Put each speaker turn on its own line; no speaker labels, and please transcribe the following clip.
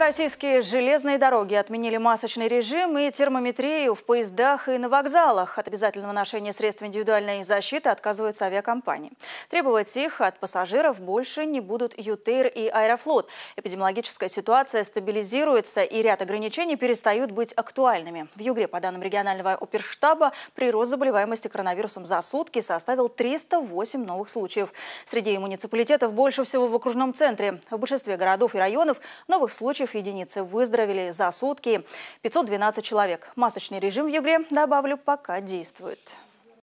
Российские железные дороги отменили масочный режим и термометрию в поездах и на вокзалах. От обязательного ношения средств индивидуальной защиты отказываются авиакомпании. Требовать их от пассажиров больше не будут ЮТЕР и Аэрофлот. Эпидемиологическая ситуация стабилизируется и ряд ограничений перестают быть актуальными. В Югре, по данным регионального оперштаба, прирост заболеваемости коронавирусом за сутки составил 308 новых случаев. Среди муниципалитетов больше всего в окружном центре. В большинстве городов и районов новых случаев пациентов единицы выздоровели за сутки. 512 человек. Масочный режим в Югре, добавлю, пока действует.